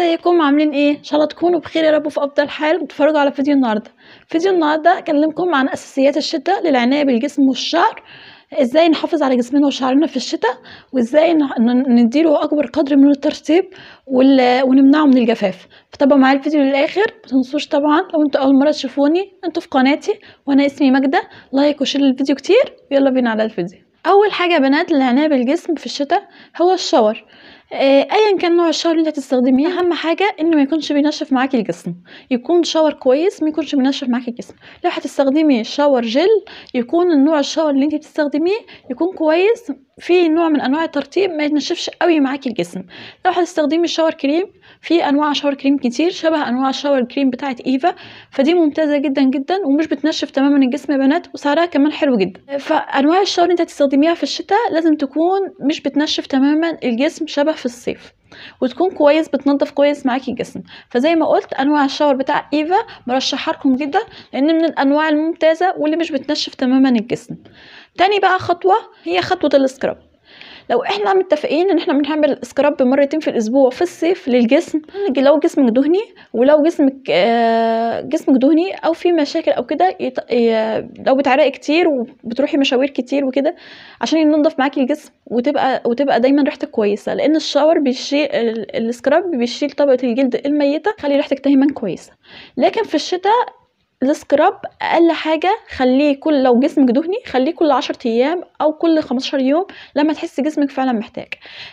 ازيكم عاملين ايه ان شاء الله تكونوا بخير يا رب وفي افضل حال بتتفرجوا على فيديو النهارده فيديو النهارده اكلمكم عن اساسيات الشتاء للعنايه بالجسم والشعر ازاي نحافظ على جسمنا وشعرنا في الشتاء وازاي نديله اكبر قدر من الترطيب ونمنعه من الجفاف فتابعوا معايا الفيديو للاخر متنسوش طبعا لو انتوا اول مره تشوفوني انتوا في قناتي وانا اسمي ماجده لايك وشير للفيديو كتير يلا بينا على الفيديو اول حاجه يا بنات للعنايه بالجسم في الشتاء هو الشاور آه، أيًا كان نوع الشاور اللي أنتِ هتستخدميه أهم حاجة إنه ما يكونش بينشف معاكي الجسم، يكون شاور كويس ما يكونش بينشف معاكي الجسم، لو هتستخدمي شاور جل يكون نوع الشاور اللي أنتِ بتستخدميه يكون كويس فيه نوع من أنواع الترطيب ما ينشفش أوي معاكي الجسم، لو هتستخدمي شاور كريم في انواع شاور كريم كتير شبه انواع الشاور كريم بتاعت ايفا فدي ممتازه جدا جدا ومش بتنشف تماما الجسم يا بنات وسعرها كمان حلو جدا فانواع الشاور اللي انت هتستخدميها في الشتاء لازم تكون مش بتنشف تماما الجسم شبه في الصيف وتكون كويس بتنظف كويس معاكي الجسم فزي ما قلت انواع الشاور بتاع ايفا مرشحها لكم جدا لان من الانواع الممتازه واللي مش بتنشف تماما الجسم تاني بقى خطوه هي خطوه السكراب لو احنا متفقين ان احنا بنعمل سكراب مرتين في الاسبوع في الصيف للجسم لو جسمك دهني ولو جسمك آه، جسمك دهني او في مشاكل او كده لو بتعرقي كتير وبتروحي مشاوير كتير وكده عشان ينضف معاكي الجسم وتبقى وتبقى دايما ريحتك كويسه لان الشاور بيشيل السكراب بيشيل طبقه الجلد الميته خلي ريحتك دايما كويسه لكن في الشتاء السكراب اقل حاجه خليه كل لو جسمك دهني خليه كل عشر ايام او كل خمستاشر يوم لما تحس جسمك فعلا محتاج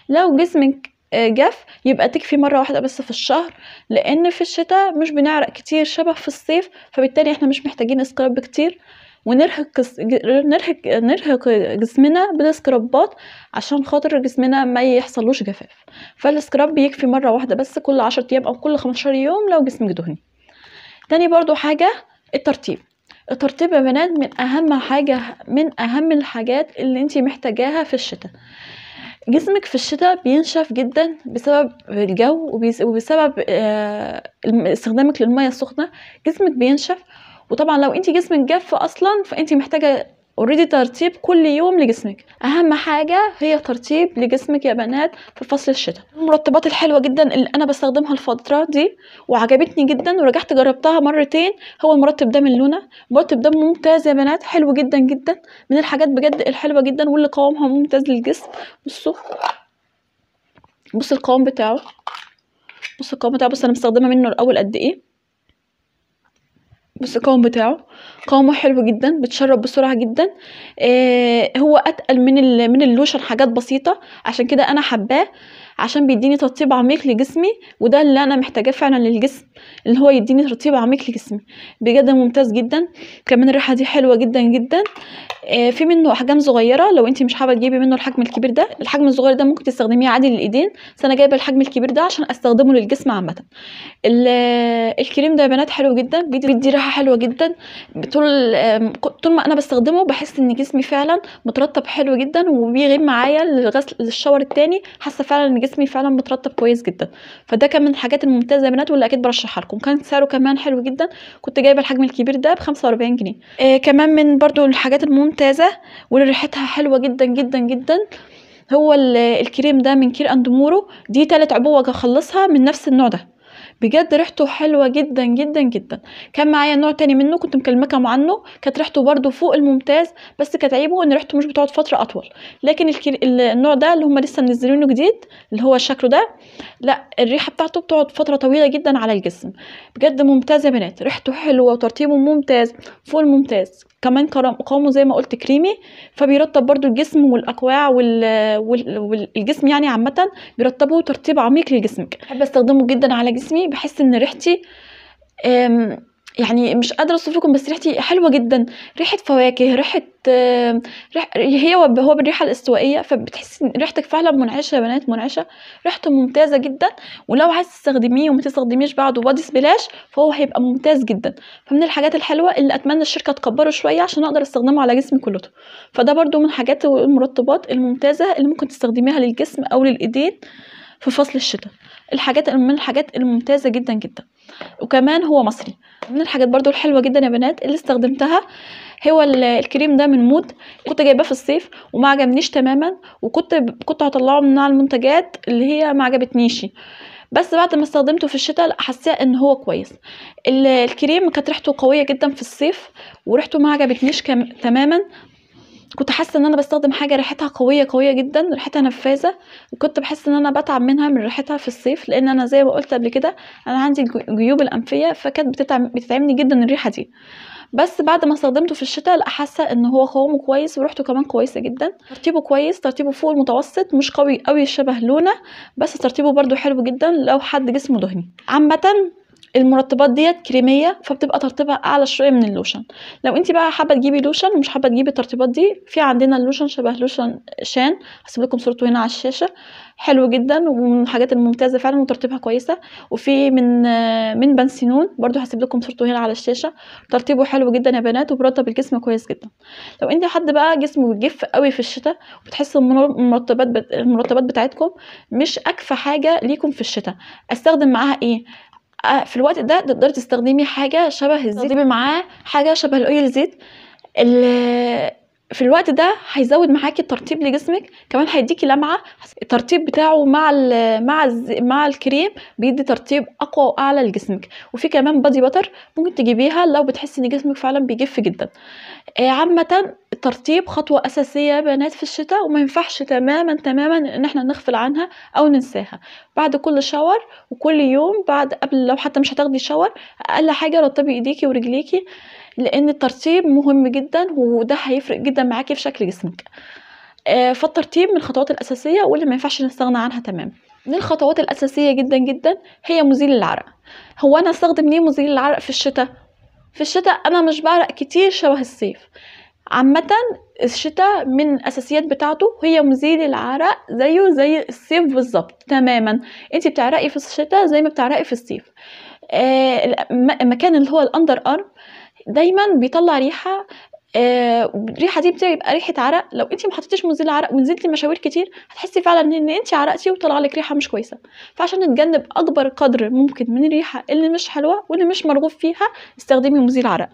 لو جسمك آه، جاف يبقى تكفي مرة واحدة بس في الشهر لأن في الشتاء مش بنعرق كتير شبه في الصيف فبالتالي احنا مش محتاجين سكراب كتير ونرهق نرهق نرهق جسمنا بالسكرابات عشان خاطر جسمنا ما يحصلوش جفاف فالسكراب بيكفي مرة واحدة بس كل عشر أيام أو كل 15 يوم لو جسمك دهني تاني برضو حاجة الترتيب الترتيب يا بنات من اهم حاجه من اهم الحاجات اللي انت محتاجاها في الشتاء جسمك في الشتاء بينشف جدا بسبب الجو وبسبب آه، استخدامك للميه السخنه جسمك بينشف وطبعا لو انت جسمك جاف اصلا فانت محتاجه اوريدي ترتيب كل يوم لجسمك اهم حاجه هي ترتيب لجسمك يا بنات في فصل الشتاء المرطبات الحلوه جدا اللي انا بستخدمها الفتره دي وعجبتني جدا ورجعت جربتها مرتين هو المرطب ده من لونا المرطب ده ممتاز يا بنات حلو جدا جدا من الحاجات بجد الحلوه جدا واللي قوامها ممتاز للجسم بصوا بص القوام بتاعه بص القوام بتاعه بص انا مستخدمه منه الاول قد ايه بس القوام بتاعه قوامه حلو جدا بتشرب بسرعه جدا آه هو اتقل من من اللوشن حاجات بسيطه عشان كده انا حباه عشان بيديني ترطيب عميق لجسمي وده اللي انا محتاجاه فعلا للجسم اللي هو يديني ترطيب عميق لجسمي بجد ممتاز جدا كمان الريحه دي حلوه جدا جدا آه في منه احجام صغيره لو انت مش حابه تجيبي منه الحجم الكبير ده الحجم الصغير ده ممكن تستخدميه عادي للايدين بس انا جايبه الحجم الكبير ده عشان استخدمه للجسم عامه الكريم ده يا بنات حلو جدا بيدي ريحه حلوه جدا طول طول ما انا بستخدمه بحس ان جسمي فعلا مترطب حلو جدا وبيغيب معايا للغسل للشاور التاني حاسه فعلا ان جسمي فعلا مترطب كويس جدا فده كان من الحاجات الممتازه يا بنات واللي اكيد برشحها لكم كان سعره كمان حلو جدا كنت جايبه الحجم الكبير ده ب 45 جنيه آه كمان من برضو الحاجات الممتازه واللي ريحتها حلوه جدا جدا جدا هو الكريم ده من كير اند مورو دي تالت عبوه اخلصها من نفس النوع ده بجد ريحته حلوه جدا جدا جدا كان معايا نوع تاني منه كنت مكلمكم عنه كانت ريحته برده فوق الممتاز بس كانت عيبه ان ريحته مش بتقعد فتره اطول لكن الكر... النوع ده اللي هم لسه منزلينه جديد اللي هو شكله ده لا الريحه بتاعته بتقعد فتره طويله جدا على الجسم بجد ممتاز يا بنات ريحته حلوه وترطيبه ممتاز فوق الممتاز كمان قوامه زي ما قلت كريمي فبيرطب برضو الجسم والاكواع والجسم يعني عامه بيرطبه ترطيب عميق لجسمك بحب استخدمه جدا على جسمي بحس ان ريحتي يعني مش قادرة أوصف لكم بس ريحتي حلوة جدًا، ريحة فواكه، ريحة ريح آه، هي هو بالريحة الاستوائية، فبتحس إن ريحتك فعلًا منعشة يا بنات منعشة، ريحته ممتازة جدًا ولو عايزة تستخدميه وما تستخدميش بعده بودي سبلاش فهو هيبقى ممتاز جدًا، فمن الحاجات الحلوة اللي أتمنى الشركة تكبره شوية عشان أقدر أستخدمه على جسمي كلته، فده برضو من حاجات المرطبات الممتازة اللي ممكن تستخدميها للجسم أو للإيدين في فصل الشتاء الحاجات من الحاجات الممتازة جدًا جدًا. وكمان هو مصري من الحاجات برضو الحلوه جدا يا بنات اللي استخدمتها هو الكريم ده من مود كنت جايباه في الصيف وما عجبنيش تماما وكنت كنت هطلعه من المنتجات اللي هي ما عجبتنيش بس بعد ما استخدمته في الشتاء حسيت ان هو كويس الكريم كانت ريحته قويه جدا في الصيف وريحته ما عجبتنيش تماما كنت حاسه ان انا بستخدم حاجه ريحتها قويه قويه جدا ريحتها نفاذه وكنت بحس ان انا بتعب منها من ريحتها في الصيف لان انا زي ما قلت قبل كده انا عندي الجيوب الانفيه فكانت بتتعبني جدا الريحه دي بس بعد ما استخدمته في الشتاء لا حاسه ان هو قوامه كويس وريحته كمان كويسه جدا ترتيبه كويس ترتيبه فوق المتوسط مش قوي قوي شبه لونه بس ترتيبه برده حلو جدا لو حد جسمه دهني عامه المرطبات ديت كريميه فبتبقى ترطيبها اعلى شويه من اللوشن لو انت بقى حابه تجيبي لوشن ومش حابه تجيبي الترطيبات دي في عندنا اللوشن شبه لوشن شان هسيب لكم صورته هنا على الشاشه حلو جدا ومن الحاجات الممتازه فعلا وترطيبها كويسه وفي من من بنسينون برده هسيب لكم صورته هنا على الشاشه ترطيبه حلو جدا يا بنات وبرطب الجسم كويس جدا لو انت حد بقى جسمه بيجف قوي في الشتاء وبتحس المرطبات المرطبات بتاعتكم مش اكفى حاجه ليكم في الشتاء استخدم معاها ايه آه، في الوقت ده تقدري تستخدمي حاجه شبه الزيت تضربي معاه حاجه شبه الاويل زيت في الوقت ده هيزود معاكي الترطيب لجسمك كمان هيديكي لمعه الترطيب بتاعه مع الـ مع الـ مع الكريم بيدي ترطيب اقوى واعلى لجسمك وفي كمان بادي باتر ممكن تجيبيها لو بتحسي ان جسمك فعلا بيجف جدا آه، عامه الترطيب خطوة أساسية بنات في الشتاء وما ينفعش تماما تماما إن احنا نغفل عنها أو ننساها بعد كل شاور وكل يوم بعد قبل لو حتى مش هتاخدي شاور أقل حاجة رطبي إيديكي ورجليكي لأن الترطيب مهم جدا وده هيفرق جدا معاكي في شكل جسمك آه، فالترطيب من الخطوات الأساسية واللي ما ينفعش نستغنى عنها تماما من الخطوات الأساسية جدا جدا هي مزيل العرق هو أنا استخدم ليه مزيل العرق في الشتاء؟ في الشتاء أنا مش بعرق كتير شبه الصيف عامة الشتاء من الأساسيات بتاعته هي مزيل العرق زيه زي الصيف بالظبط تماما انت بتعرقي في الشتاء زي ما بتعرقي في الصيف آه مكان اللي هو الأندر أرم دايما بيطلع ريحة الريحه آه دي بتبقى ريحه عرق لو انت ما مزيل عرق ونزلتي مشاوير كتير هتحسي فعلا ان انت عرقتي وطلع لك ريحه مش كويسه فعشان نتجنب اكبر قدر ممكن من الريحه اللي مش حلوه واللي مش مرغوب فيها استخدمي مزيل عرق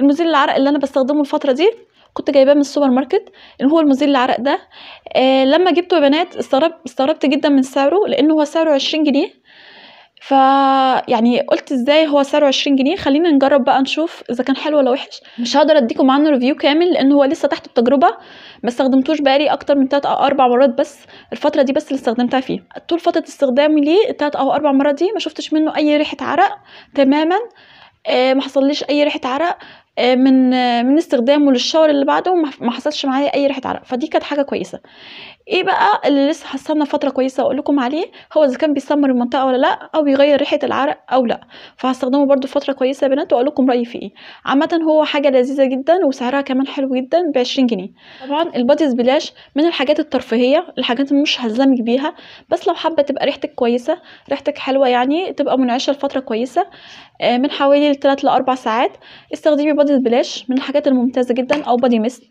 المزيل العرق اللي انا بستخدمه الفتره دي كنت جايباه من السوبر ماركت اللي هو المزيل العرق ده آه لما جبته يا بنات استغرب استغربت جدا من سعره لان هو سعره عشرين جنيه ف يعني قلت ازاي هو سعره عشرين جنيه خلينا نجرب بقى نشوف اذا كان حلو ولا وحش مش هقدر اديكم عنه ريفيو كامل لان هو لسه تحت التجربه ما استخدمتوش بقالي اكتر من 3 او 4 مرات بس الفتره دي بس اللي استخدمتها فيه طول فتره استخدامي ليه 3 او 4 مرات دي ما شفتش منه اي ريحه عرق تماما آه ما حصلليش اي ريحه عرق آه، من آه، من استخدامه للشاور اللي بعده ما حصلش معايا اي ريحه عرق فدي كانت حاجه كويسه ايه بقى اللي لسه هستنى فتره كويسه اقول لكم عليه هو اذا كان بيسمر المنطقه ولا لا او بيغير ريحه العرق او لا فهستخدمه برضو فتره كويسه يا بنات واقول لكم رايي فيه عامه هو حاجه لذيذه جدا وسعرها كمان حلو جدا بعشرين جنيه طبعا الباديز بلاش من الحاجات الترفيهيه الحاجات اللي مش هزمك بيها بس لو حابه تبقى ريحتك كويسه ريحتك حلوه يعني تبقى منعشه لفتره كويسه آه، من حوالي 3 لاربع ساعات استخدمي باديز بلاش من الحاجات الممتازه جدا او بادي ميست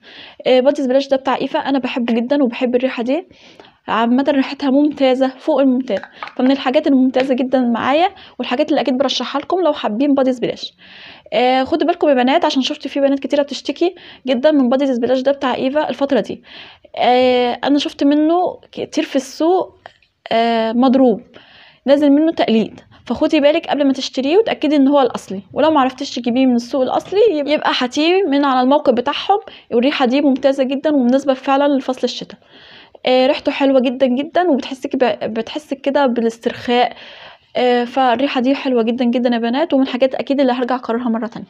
آه، باديز بلاش ده بتاع ايفا انا بحبه جدا وبحب الريحه دي دي عامة ريحتها ممتازة فوق الممتاز فمن الحاجات الممتازة جدا معايا والحاجات اللي اكيد برشحها لكم لو حابين باديز بلاش آه خدوا بالكم يا بنات عشان شفت في بنات كتيرة بتشتكي جدا من باديز بلاش ده بتاع ايفا الفترة دي آه انا شفت منه كتير في السوق آه مضروب نازل منه تقليد فخدي بالك قبل ما تشتريه وتاكدي ان هو الاصلي ولو ما عرفتيش تجيبيه من السوق الاصلي يبقى هاتيه من على الموقع بتاعهم والريحه دي ممتازه جدا ومناسبه فعلا لفصل الشتاء آه، ريحته حلوة جدا جدا وبتحسك بتحسك كده بالاسترخاء آه، فالريحة دي حلوة جدا جدا يا بنات ومن الحاجات أكيد اللي هرجع أكررها مرة تانية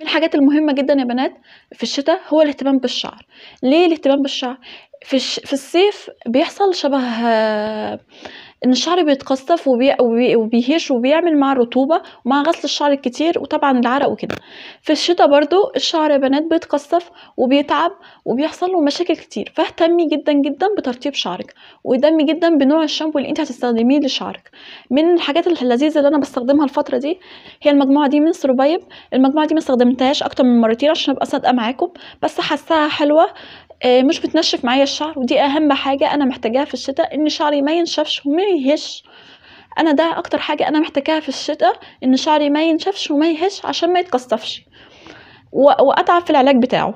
من الحاجات المهمة جدا يا بنات في الشتاء هو الاهتمام بالشعر ليه الاهتمام بالشعر في, الش... في الصيف بيحصل شبه آه، ان الشعر بيتقصف وبي... وبي... وبيهش وبيعمل مع الرطوبه ومع غسل الشعر الكتير وطبعا العرق وكده في الشتاء برضو الشعر يا بنات بيتقصف وبيتعب وبيحصل له مشاكل كتير فاهتمي جدا جدا بترطيب شعرك واهتمي جدا بنوع الشامبو اللي انت هتستخدميه لشعرك من الحاجات اللذيذه اللي انا بستخدمها الفتره دي هي المجموعه دي من سروبايب المجموعه دي ما استخدمتهاش اكتر من مرتين عشان ابقى صادقه معاكم بس حاساها حلوه آه، مش بتنشف معايا الشعر ودي اهم حاجه انا محتاجاها في الشتاء ان شعري ما ينشفش وما يهش انا ده اكتر حاجه انا محتاجاها في الشتاء ان شعري ما ينشفش وما يهش عشان ما يتقصفش واتعب في العلاج بتاعه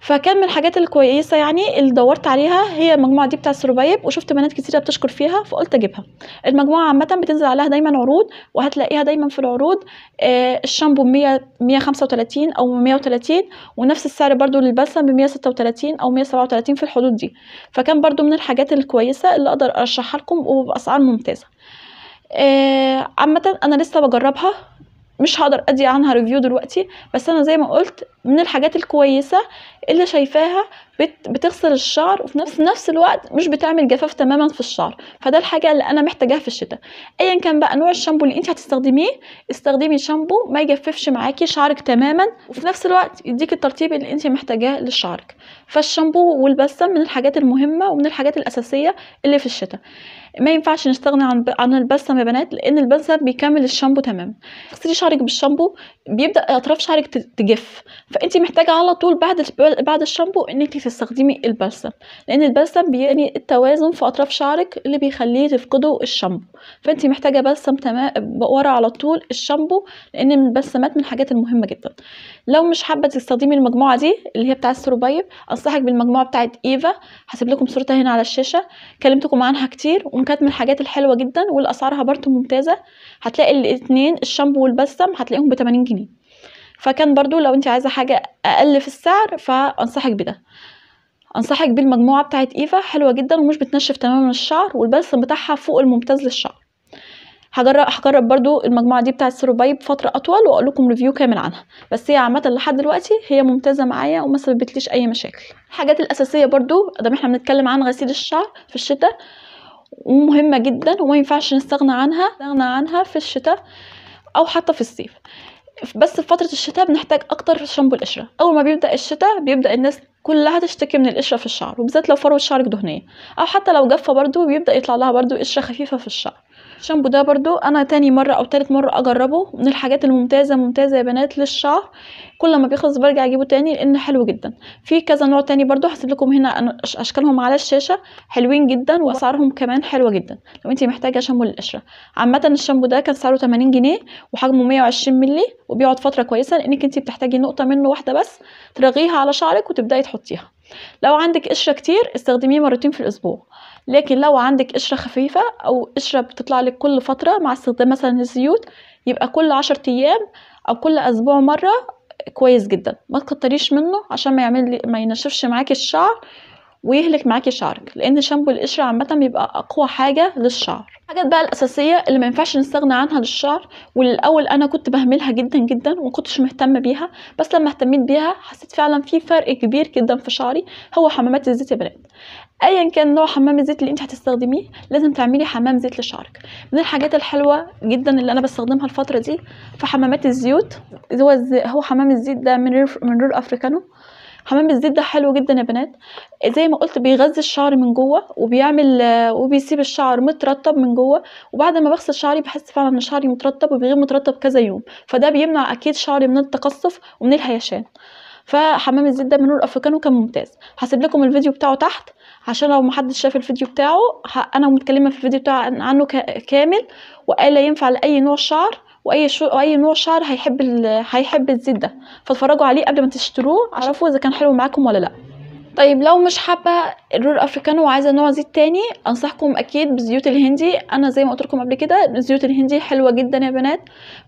فكان من الحاجات الكويسة يعني اللي دورت عليها هي المجموعة دي بتاع السربايب وشفت بنات كتيرة بتشكر فيها فقلت اجيبها المجموعة عامة بتنزل عليها دايما عروض وهتلاقيها دايما في العروض آه الشامبو ب 135 او 130 ونفس السعر برضو للبلسم ب 136 او 137 في الحدود دي فكان برضو من الحاجات الكويسة اللي اقدر ارشحها لكم وباسعار ممتازة آه عامة انا لسه بجربها مش هقدر ادي عنها ريفيو دلوقتي بس انا زي ما قلت من الحاجات الكويسه اللي شايفاها بتغسل الشعر وفي نفس نفس الوقت مش بتعمل جفاف تماما في الشعر فده الحاجه اللي انا محتاجاها في الشتاء ايا كان بقى نوع الشامبو اللي انت هتستخدميه استخدمي شامبو ما يجففش معاكي شعرك تماما وفي نفس الوقت يديك الترطيب اللي انت محتاجاه لشعرك فالشامبو والبسام من الحاجات المهمه ومن الحاجات الاساسيه اللي في الشتاء ما ينفعش نستغنى عن عن البلسم يا بنات لان البلسم بيكمل الشامبو تماما اغسلي شعرك بالشامبو بيبدا اطراف شعرك تجف فانت محتاجه على طول بعد بعد الشامبو ان تستخدمي البلسم لان البلسم بيعني التوازن في اطراف شعرك اللي بيخليه تفقده الشامبو فانت محتاجه بلسم تمام ورا على طول الشامبو لان البلسمات من الحاجات المهمه جدا لو مش حابه تستخدمي المجموعه دي اللي هي بتاع السروبايب انصحك بالمجموعه بتاعه ايفا هسيب لكم صورتها هنا على الشاشه كلمتكم عنها كتير وكانت من الحاجات الحلوه جدا والاسعارها برده ممتازه هتلاقي الاثنين الشامبو والبلسم هتلاقيهم ب 80 جنيه فكان برضو لو انت عايزه حاجه اقل في السعر فانصحك بده انصحك بالمجموعه بتاعت ايفا حلوه جدا ومش بتنشف تماما الشعر والبلسم بتاعها فوق الممتاز للشعر هجرب هجرب برضو المجموعه دي بتاعت سيروبايب فتره اطول واقول لكم ريفيو كامل عنها بس هي عامه لحد دلوقتي هي ممتازه معايا وما سببتليش اي مشاكل الحاجات الاساسيه برضو ده احنا بنتكلم عن غسيل الشعر في الشتاء ومهمه جدا وما ينفعش نستغنى عنها نستغنى عنها في الشتاء او حتى في الصيف بس في فتره الشتاء بنحتاج اكتر شامبو القشره اول ما بيبدا الشتاء بيبدا الناس كلها تشتكي من القشره في الشعر وبالذات لو فروه شعرك دهنيه او حتى لو جافه برضو بيبدا يطلع لها برضو قشره خفيفه في الشعر الشامبو ده برضو انا تاني مرة او تالت مرة اجربه من الحاجات الممتازة ممتازة يا بنات للشعر كل ما بيخلص برجع اجيبه تاني لان حلو جدا في كذا نوع تاني برضو هسيب لكم هنا اشكالهم على الشاشة حلوين جدا واسعارهم كمان حلوة جدا لو انت محتاجة شامبو للقشرة عامة الشامبو ده كان سعره 80 جنيه وحجمه 120 مللي وبيقعد فترة كويسة لانك انت بتحتاجي نقطة منه واحدة بس ترغيها على شعرك وتبدأي تحطيها لو عندك قشرة كتير استخدميه مرتين في الاسبوع لكن لو عندك قشرة خفيفة أو قشرة بتطلع لك كل فترة مع استخدام مثلا الزيوت يبقى كل عشر أيام أو كل أسبوع مرة كويس جدا ما تكتريش منه عشان ما يعمل ما ينشفش معاكي الشعر ويهلك معاكي شعرك لان شامبو القشره عامه بيبقى اقوى حاجه للشعر الحاجات بقى الاساسيه اللي ما ينفعش نستغنى عنها للشعر والاول انا كنت بهملها جدا جدا وما كنتش مهتمه بيها بس لما اهتميت بيها حسيت فعلا في فرق كبير جدا في شعري هو حمامات الزيت يا بنات ايا كان نوع حمام الزيت اللي انت هتستخدميه لازم تعملي حمام زيت لشعرك من الحاجات الحلوه جدا اللي انا بستخدمها الفتره دي في حمامات الزيوت هو هو حمام الزيت ده من رير... من رير افريكانو حمام الزيت ده حلو جدا يا بنات زي ما قلت بيغذي الشعر من جوه وبيعمل وبيسيب الشعر مترطب من جوه وبعد ما بغسل شعري بحس فعلا ان شعري مترطب وبيغير مترطب كذا يوم فده بيمنع اكيد شعري من التقصف ومن الهيشان فحمام الزيت ده من نور افريكانو كان ممتاز هسيب لكم الفيديو بتاعه تحت عشان لو محدش شاف الفيديو بتاعه انا متكلمه في الفيديو بتاعه عنه كامل وقال ينفع لاي نوع شعر واي شو... اي نوع شعر هيحب ال... هيحب الزيت ده فاتفرجوا عليه قبل ما تشتروه عرفوا اذا كان حلو معاكم ولا لا طيب لو مش حابه الرول افريكانو وعايزه نوع زيت تاني انصحكم اكيد بالزيوت الهندي انا زي ما قلت لكم قبل كده الزيوت الهندي حلوه جدا يا بنات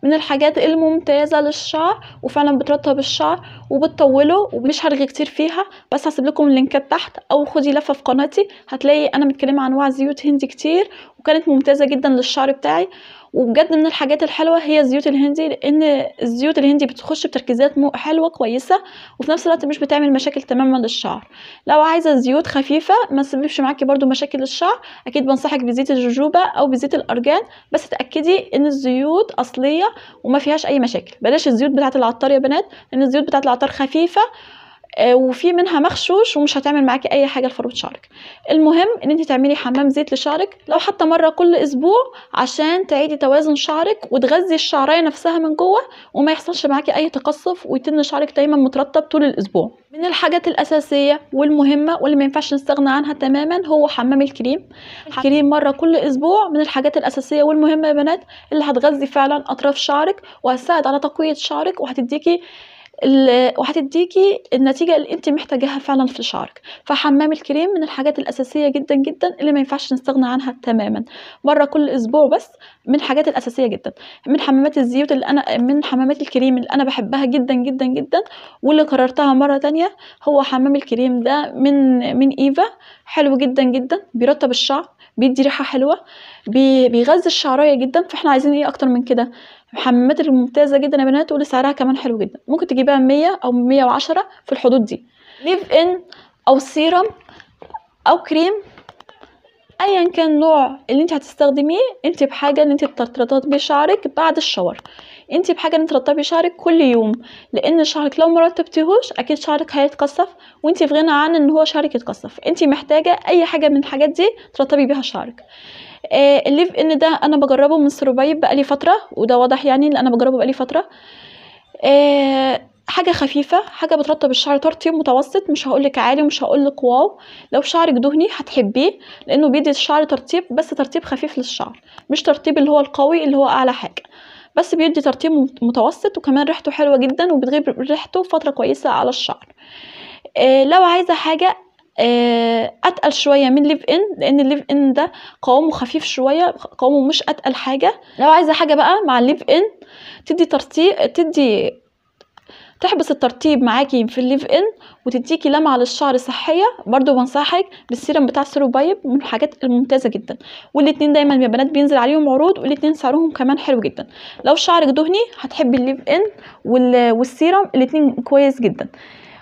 من الحاجات الممتازه للشعر وفعلا بترطب الشعر وبتطوله ومش هرغي كتير فيها بس هسيب لكم اللينكات تحت او خدي لفه في قناتي هتلاقي انا متكلمه عن انواع زيوت هندي كتير وكانت ممتازه جدا للشعر بتاعي وبجد من الحاجات الحلوه هي الزيوت الهندي لان الزيوت الهندي بتخش بتركيزات حلوه كويسه وفي نفس الوقت مش بتعمل مشاكل تماما للشعر لو عايزه زيوت خفيفه ما تسببش معاكي برده مشاكل للشعر اكيد بنصحك بزيت الجوجوبا او بزيت الارجان بس تاكدي ان الزيوت اصليه وما فيهاش اي مشاكل بلاش الزيوت بتاعت العطار يا بنات لان الزيوت بتاعت العطار خفيفه آه، وفي منها مغشوش ومش هتعمل معاكي اي حاجه لفروه شعرك المهم ان انت تعملي حمام زيت لشعرك لو حتى مره كل اسبوع عشان تعيدي توازن شعرك وتغذي الشعرايه نفسها من جوه وما يحصلش معاكي اي تقصف ويتم شعرك دايما مترطب طول الاسبوع من الحاجات الاساسيه والمهمه واللي ما ينفعش نستغنى عنها تماما هو حمام الكريم الكريم مره كل اسبوع من الحاجات الاساسيه والمهمه يا بنات اللي هتغذي فعلا اطراف شعرك وهتساعد على تقويه شعرك وهتديكي وهتديكي النتيجه اللي انت محتاجاها فعلا في شعرك فحمام الكريم من الحاجات الاساسيه جدا جدا اللي ما ينفعش نستغنى عنها تماما مره كل اسبوع بس من الحاجات الاساسيه جدا من حمامات الزيوت اللي انا من حمامات الكريم اللي انا بحبها جدا جدا جدا واللي قررتها مره تانية هو حمام الكريم ده من من ايفا حلو جدا جدا بيرطب الشعر بيدي ريحه حلوه بيغذي الشعريه جدا فاحنا عايزين ايه اكتر من كده الحمامات الممتازه جدا يا بنات واللي سعرها كمان حلو جدا ممكن تجيبها 100 او 110 في الحدود دي ليف ان او سيرم او كريم ايا كان نوع اللي انت هتستخدميه انت بحاجه ان انت ترطبي شعرك بعد الشاور انت بحاجه ان ترطبي شعرك كل يوم لان شعرك لو ما رطبتيهوش اكيد شعرك هيتقصف وانت في غنى عن ان هو شعرك يتقصف انت محتاجه اي حاجه من الحاجات دي ترطبي بيها شعرك آه، الليف ان ده انا بجربه من سربايب بقالي فتره وده واضح يعني ان انا بجربه بقالي فتره آه، حاجه خفيفه حاجه بترطب الشعر ترطيب متوسط مش هقولك عالي ومش هقولك واو لو شعرك دهني هتحبيه لانه بيدي الشعر ترطيب بس ترطيب خفيف للشعر مش ترطيب اللي هو القوي اللي هو اعلى حاجه بس بيدي ترطيب متوسط وكمان ريحته حلوه جدا وبتغيب ريحته فتره كويسه على الشعر آه، لو عايزه حاجه آه، اتقل شويه من ليف ان لان الليف ان ده قوامه خفيف شويه قوامه مش اتقل حاجه لو عايزه حاجه بقى مع الليف ان تدي ترتيب تدي تحبس الترطيب معاكي في الليف ان وتديكي لمعه للشعر صحيه برضو بنصحك بالسيرم بتاع سيرو من الحاجات الممتازه جدا والاثنين دايما يا بنات بينزل عليهم عروض والاثنين سعرهم كمان حلو جدا لو شعرك دهني هتحبي الليف ان والسيرم الاثنين كويس جدا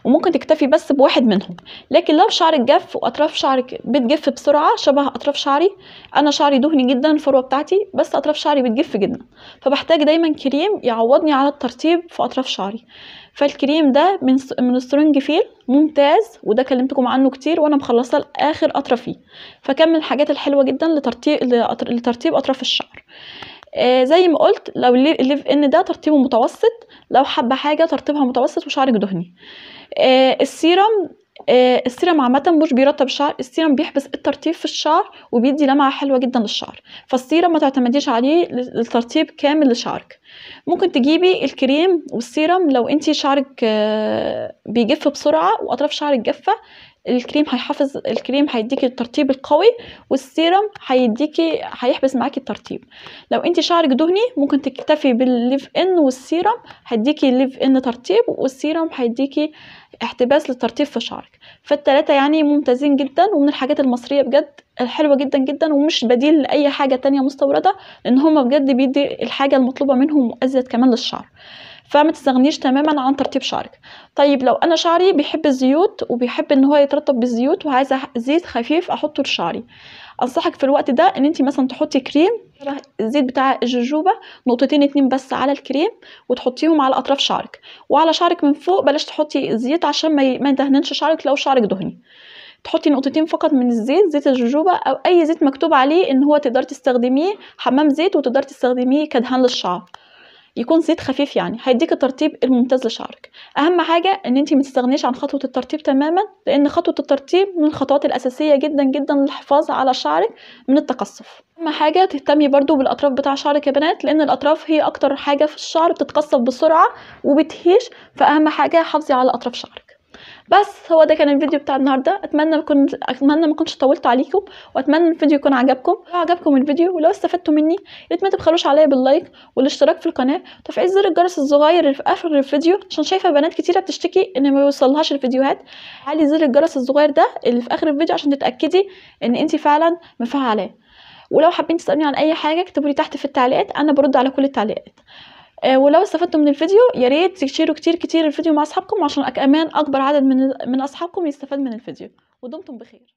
وممكن تكتفي بس بواحد منهم لكن لو شعرك جف واطراف شعرك بتجف بسرعه شبه اطراف شعري انا شعري دهني جدا الفروه بتاعتي بس اطراف شعري بتجف جدا فبحتاج دايما كريم يعوضني على الترطيب في اطراف شعري فالكريم ده من من سترونج فيل ممتاز وده كلمتكم عنه كتير وانا مخلصه لاخر اطرافي فيه فكمل الحاجات الحلوه جدا لترطيب لترطيب اطراف الشعر آه زي ما قلت لو الليف ان ده ترطيبه متوسط لو حابه حاجه ترطيبها متوسط وشعرك دهني آه السيرم آه السيرم عامة مش بيرطب الشعر السيرم بيحبس الترطيب في الشعر وبيدي لمعة حلوة جدا للشعر فالسيرم ما تعتمديش عليه للترطيب كامل لشعرك ممكن تجيبي الكريم والسيرم لو انتي شعرك آه بيجف بسرعة واطراف شعرك جافة الكريم هيحافظ الكريم هيديكي الترطيب القوي والسيرم هيديكي هيحبس معاكي الترطيب لو انت شعرك دهني ممكن تكتفي بالليف ان والسيرم هيديكي ليف ان ترطيب والسيرم هيديكي احتباس للترطيب في شعرك فالتلاتة يعني ممتازين جدا ومن الحاجات المصرية بجد الحلوة جدا جدا ومش بديل لأي حاجة تانية مستوردة لأن هما بجد بيدي الحاجة المطلوبة منهم وأزيد كمان للشعر فما تستغنيش تماما عن ترطيب شعرك طيب لو انا شعري بيحب الزيوت وبيحب ان هو يترطب بالزيوت وعايزه زيت خفيف احطه لشعري انصحك في الوقت ده ان انت مثلا تحطي كريم الزيت بتاع الجوجوبا نقطتين اتنين بس على الكريم وتحطيهم على اطراف شعرك وعلى شعرك من فوق بلاش تحطي زيت عشان ما يدهننش شعرك لو شعرك دهني تحطي نقطتين فقط من الزيت زيت الجوجوبا او اي زيت مكتوب عليه ان هو تقدري تستخدميه حمام زيت وتقدري تستخدميه كدهان للشعر يكون زيت خفيف يعني هيديك الترطيب الممتاز لشعرك اهم حاجه ان انت ما تستغنيش عن خطوه الترطيب تماما لان خطوه الترطيب من الخطوات الاساسيه جدا جدا للحفاظ على شعرك من التقصف اهم حاجه تهتمي برضو بالاطراف بتاع شعرك يا بنات لان الاطراف هي اكتر حاجه في الشعر بتتقصف بسرعه وبتهيش فاهم حاجه حافظي على اطراف شعرك بس هو ده كان الفيديو بتاع النهارده اتمنى اكون اتمنى ما كنتش طولت عليكم واتمنى الفيديو يكون عجبكم لو عجبكم الفيديو ولو استفدتوا مني يا ريت ما تبخلوش عليا باللايك والاشتراك في القناه وتفعيل زر الجرس الصغير اللي في اخر الفيديو عشان شايفه بنات كتيره بتشتكي ان ما بيوصلهاش الفيديوهات علي زر الجرس الصغير ده اللي في اخر الفيديو عشان تتاكدي ان انت فعلا مفعلاه ولو حابين تسالوني عن اي حاجه اكتبوا لي تحت في التعليقات انا برد على كل التعليقات آه، ولو استفدتوا من الفيديو يا ريت تشيروا كتير كتير الفيديو مع اصحابكم عشان كمان اكبر عدد من من اصحابكم يستفاد من الفيديو ودمتم بخير